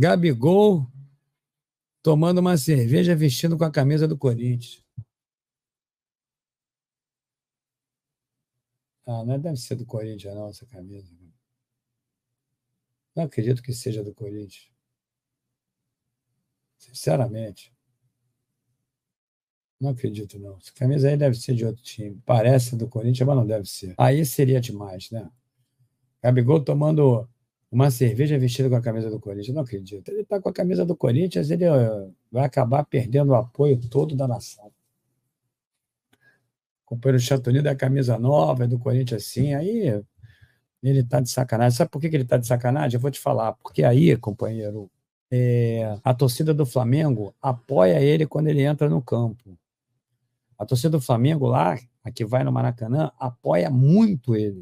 Gabigol tomando uma cerveja vestindo com a camisa do Corinthians. Ah, não é deve ser do Corinthians, não, essa camisa. Não acredito que seja do Corinthians. Sinceramente. Não acredito, não. Essa camisa aí deve ser de outro time. Parece do Corinthians, mas não deve ser. Aí seria demais, né? Gabigol tomando uma cerveja vestida com a camisa do Corinthians. Eu não acredito. Ele está com a camisa do Corinthians, ele eh, vai acabar perdendo o apoio todo da nação. O companheiro Chatoni da é camisa nova, é do Corinthians assim, aí ele está de sacanagem. Sabe por que, que ele está de sacanagem? Eu vou te falar. Porque aí, companheiro, é, a torcida do Flamengo apoia ele quando ele entra no campo. A torcida do Flamengo lá, a que vai no Maracanã, apoia muito ele.